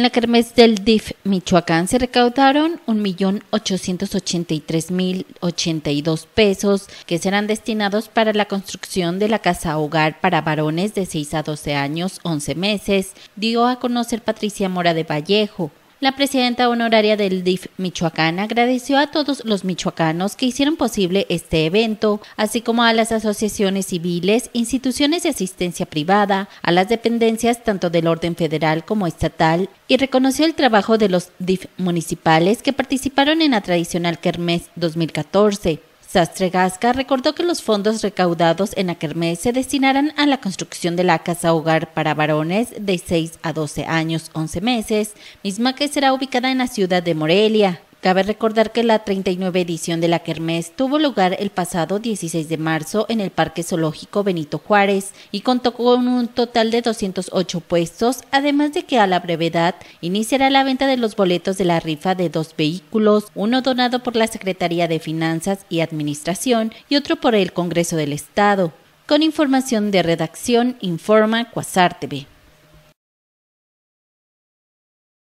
En la Kermés del DIF Michoacán se recaudaron 1.883.082 pesos que serán destinados para la construcción de la casa hogar para varones de 6 a 12 años, 11 meses, dio a conocer Patricia Mora de Vallejo, la presidenta honoraria del DIF Michoacán agradeció a todos los michoacanos que hicieron posible este evento, así como a las asociaciones civiles, instituciones de asistencia privada, a las dependencias tanto del orden federal como estatal, y reconoció el trabajo de los DIF municipales que participaron en la tradicional Kermés 2014. Sastre Gasca recordó que los fondos recaudados en Kermés se destinarán a la construcción de la casa hogar para varones de 6 a 12 años 11 meses, misma que será ubicada en la ciudad de Morelia. Cabe recordar que la 39 edición de la Kermés tuvo lugar el pasado 16 de marzo en el Parque Zoológico Benito Juárez y contó con un total de 208 puestos, además de que a la brevedad iniciará la venta de los boletos de la rifa de dos vehículos, uno donado por la Secretaría de Finanzas y Administración y otro por el Congreso del Estado. Con información de redacción, informa Cuasar